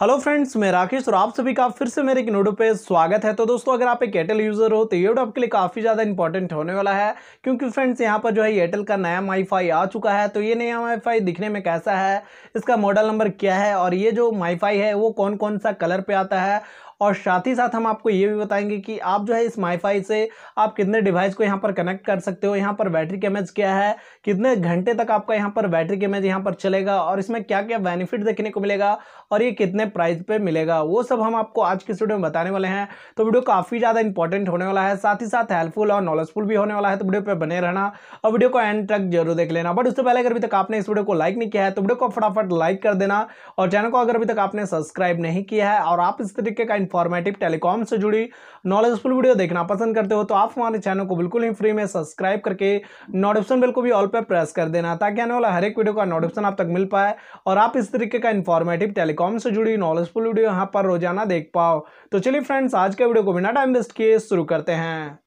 hello friends मैं राकेश और आप सभी का फिर से मेरे एक नोडो पे स्वागत है तो दोस्तों अगर आप एक एयरटेल यूज़र हो तो ये वीडियो आपके लिए काफ़ी ज़्यादा इंपॉर्टेंट होने वाला है क्योंकि फ्रेंड्स यहाँ पर जो है एयरटेल का नया माईफाई आ चुका है तो ये नया माईफाई दिखने में कैसा है इसका मॉडल नंबर क्या है और ये जो माईफाई है वो कौन कौन सा कलर पर आता है और साथ ही साथ हम आपको ये भी बताएंगे कि आप जो है इस माईफाई से आप कितने डिवाइस को यहाँ पर कनेक्ट कर सकते हो यहाँ पर बैटरी कैमेज क्या है कितने घंटे तक आपका यहाँ पर बैटरी कैमेज यहाँ पर चलेगा और इसमें क्या क्या बेनिफिट देखने को मिलेगा और ये कितने प्राइस पर मिलेगा वो सब हम आपको आज के वीडियो में बताने वाले हैं तो वीडियो काफ़ी ज़्यादा इंपॉर्टेंट होने वाला है साथ ही साथ हेल्पफुल और नॉलेजफुल भी होने वाला है तो वीडियो पर बने रहना और वीडियो को एंड तक जरूर देख लेना बट उससे पहले अगर अभी तक आपने इस वीडियो को लाइक नहीं किया है तो वीडियो को फटाफट लाइक कर देना और चैनल को अगर अभी तक आपने सब्सक्राइब नहीं किया है और आप इस तरीके का इन्फॉर्मेटिव टेलीकॉम से जुड़ी नॉलेजफुल वीडियो देखना पसंद करते हो तो आप हमारे चैनल को बिल्कुल ही फ्री में सब्सक्राइब करके नोटिफिकेशन बिल को भी ऑल पर प्रेस कर देना ताकि आने वाला हर एक वीडियो का नोटिफिकेशन आप तक मिल पाए और आप इस तरीके का इन्फॉर्मेटिव टेलीकॉम से जुड़ी नॉलेजफुल वीडियो यहाँ पर रोजाना देख पाओ तो चलिए फ्रेंड्स आज के वीडियो को बिना टाइम वेस्ट किए शुरू करते हैं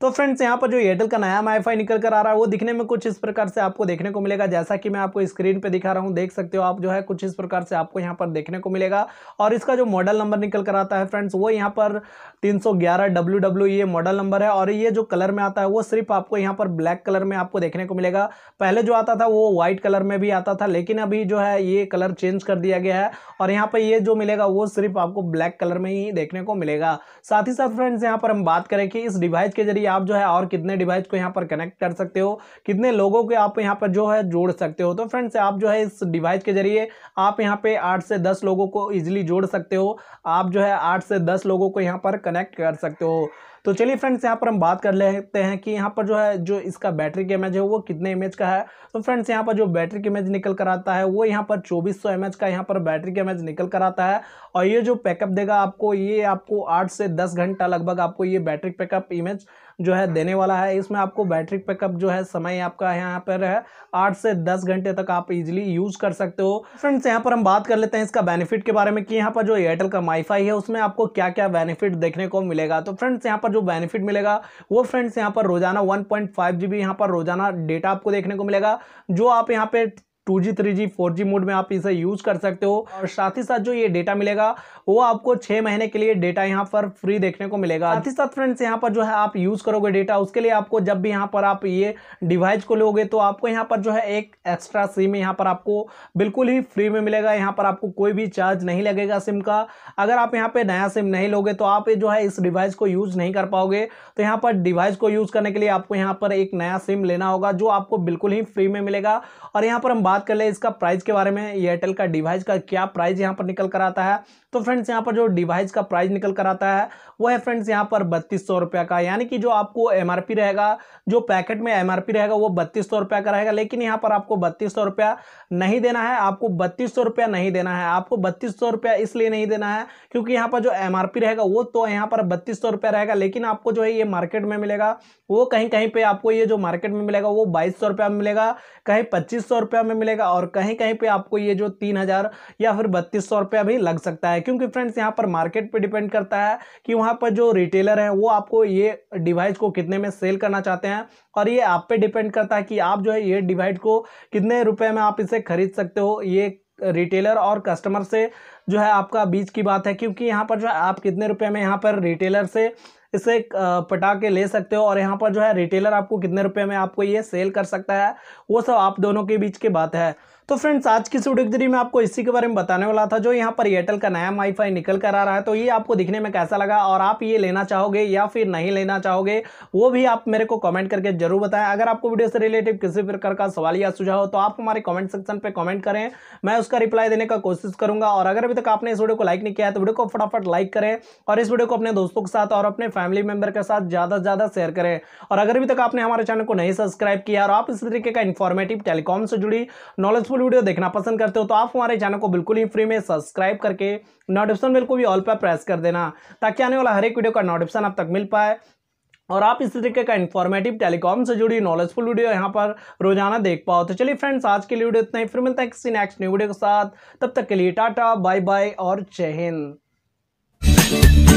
तो फ्रेंड्स यहाँ पर जो एयरटेल का नया माईफाई निकल कर आ रहा है वो दिखने में कुछ इस प्रकार से आपको देखने को मिलेगा जैसा कि मैं आपको स्क्रीन पे दिखा रहा हूँ देख सकते हो आप जो है कुछ इस प्रकार से आपको यहाँ पर देखने को मिलेगा और इसका जो मॉडल नंबर निकल कर आता है फ्रेंड्स वो यहाँ पर तीन डब्ल्यू e ये मॉडल नंबर है और ये जो कलर में आता है वो सिर्फ आपको यहाँ पर ब्लैक कलर में आपको देखने को मिलेगा पहले जो आता था वो व्हाइट कलर में भी आता था लेकिन अभी जो है ये कलर चेंज कर दिया गया है और यहाँ पर ये जो मिलेगा वो सिर्फ आपको ब्लैक कलर में ही देखने को मिलेगा साथ ही साथ फ्रेंड्स यहाँ पर हम बात करें कि इस डिवाइस के जरिए आप जो है और कितने डिवाइस को यहाँ पर कनेक्ट कर सकते हो कितने लोगों को आप यहाँ पर जो है जोड़ सकते हो तो फ्रेंड्स आप जो है इस डिवाइस के जरिए आप यहाँ पे आठ से दस लोगों को ईजिली जोड़ सकते हो आप जो है आठ से दस लोगों को यहाँ पर कनेक्ट कर सकते हो तो चलिए फ्रेंड्स यहाँ पर हम बात कर लेते हैं कि यहाँ पर जो है जो इसका बैटरी की इमेज है वो कितने इमेज का है तो फ्रेंड्स यहाँ पर जो बैटरी की इमेज निकल कर आता है वो यहाँ पर चौबीस सौ का यहाँ पर बैटरी की इमेज निकल कर आता है और ये जो पैकअप देगा आपको ये आपको आठ से दस घंटा लगभग आपको ये बैटरी पैकअप इमेज जो है देने वाला है इसमें आपको बैटरी पैकअप जो है समय आपका यहाँ पर है आठ से दस घंटे तक आप इजीली यूज़ कर सकते हो फ्रेंड्स यहाँ पर हम बात कर लेते हैं इसका बेनिफिट के बारे में कि यहाँ पर जो एयरटेल का माईफाई है उसमें आपको क्या क्या बेनिफिट देखने को मिलेगा तो फ्रेंड्स यहाँ पर जो बेनिफिट मिलेगा वो फ्रेंड्स यहाँ पर रोजाना one point five G B यहाँ पर रोजाना डेटा आपको देखने को मिलेगा जो आप यहाँ पे two G three G four G mode में आप इसे यूज कर सकते हो और साथ ही साथ जो ये डेटा मिलेगा वो आपको छः महीने के लिए डेटा यहाँ पर फ्री देखने को मिलेगा साथ ही साथ फ्रेंड्स यहाँ पर जो है आप यूज करोगे डेटा उसके लिए आपको जब भी यहाँ पर आप ये डिवाइस को लोगे तो आपको यहाँ पर जो है एक एक्स्ट्रा सिम यहाँ पर आपको बिल्कुल ही फ्री में मिलेगा यहाँ पर आपको कोई भी चार्ज नहीं लगेगा सिम का अगर आप यहाँ पर नया सिम नहीं लोगे तो आप जो है इस डिवाइस को यूज नहीं कर पाओगे तो यहाँ पर डिवाइस को यूज करने के लिए आपको यहाँ पर एक नया सिम लेना होगा जो आपको बिल्कुल ही फ्री में मिलेगा और यहाँ पर हम बात बात कर ले इसका प्राइस के बारे में एयरटेल का डिवाइस का क्या प्राइस यहाँ पर निकल कर आता है तो फ्रेंड्स यहाँ पर जो डिवाइस का प्राइस निकल कर आता है वो है फ्रेंड्स यहाँ पर बत्तीस सौ रुपये का यानी कि जो आपको एम रहेगा जो पैकेट में एम रहेगा वो बत्तीस सौ रुपये का रहेगा लेकिन यहाँ पर आपको बत्तीस सौ रुपया नहीं देना है आपको बत्तीस सौ रुपया नहीं देना है आपको बत्तीस सौ रुपया इसलिए नहीं देना है क्योंकि यहाँ पर जो एम रहेगा वो तो यहाँ पर बत्तीस सौ रुपया रहेगा लेकिन आपको जो है ये मार्केट में मिलेगा वो कहीं कहीं पर आपको ये जो मार्केट में मिलेगा वो बाईस सौ रुपया में मिलेगा कहीं पच्चीस सौ रुपया में मिलेगा और कहीं कहीं पे आपको ये जो तीन हज़ार या फिर बत्तीस सौ रुपया भी लग सकता है क्योंकि फ्रेंड्स यहाँ पर मार्केट पे डिपेंड करता है कि वहाँ पर जो रिटेलर हैं वो आपको ये डिवाइस को कितने में सेल करना चाहते हैं और ये आप पे डिपेंड करता है कि आप जो है ये डिवाइस को कितने रुपये में आप इसे खरीद सकते हो ये रिटेलर और कस्टमर से जो है आपका बीच की बात है क्योंकि यहाँ पर जो है आप कितने रुपए में यहाँ पर रिटेलर से इसे पटा के ले सकते हो और यहाँ पर जो है रिटेलर आपको कितने रुपये में आपको ये सेल कर सकता है वो सब आप दोनों के बीच की बात है तो फ्रेंड्स आज की वीडियो के जरिए मैं आपको इसी के बारे में बताने वाला था जो यहाँ पर एयरटेल का नया वाईफाई निकल कर आ रहा है तो ये आपको दिखने में कैसा लगा और आप ये लेना चाहोगे या फिर नहीं लेना चाहोगे वो भी आप मेरे को कमेंट करके जरूर बताएं अगर आपको वीडियो से रिलेटेड किसी प्रकार का सवाल या सुझाव हो तो आप हमारे कॉमेंट सेक्शन पर कॉमेंट करें मैं उसका रिप्लाई देने का कोशिश करूंगा और अगर अभी तक आपने इस वीडियो को लाइक नहीं किया है तो वीडियो को फटाफट लाइक करें और इस वीडियो को अपने दोस्तों के साथ और अपने फैमिली मेंबर के साथ ज़्यादा से ज़्यादा शेयर करें और अगर अभी तक आपने हमारे चैनल को नहीं सब्सक्राइब किया और आप इस तरीके का इन्फॉर्मेटिव टेलीकॉम से जुड़ी नॉलेज यूजफुल वीडियो देखना पसंद करते हो तो आप हमारे चैनल को बिल्कुल ही फ्री में सब्सक्राइब करके नोटिफिकेशन बिल को भी ऑल पर प्रेस कर देना ताकि आने वाला हर एक वीडियो का नोटिफिकेशन आप तक मिल पाए और आप इस तरीके का इन्फॉर्मेटिव टेलीकॉम से जुड़ी नॉलेजफुल वीडियो यहाँ पर रोजाना देख पाओ तो चलिए फ्रेंड्स आज के लिए वीडियो इतना ही फिर मिलता है किसी नेक्स्ट न्यू वीडियो के साथ तब तक के लिए टाटा बाय बाय और जय हिंद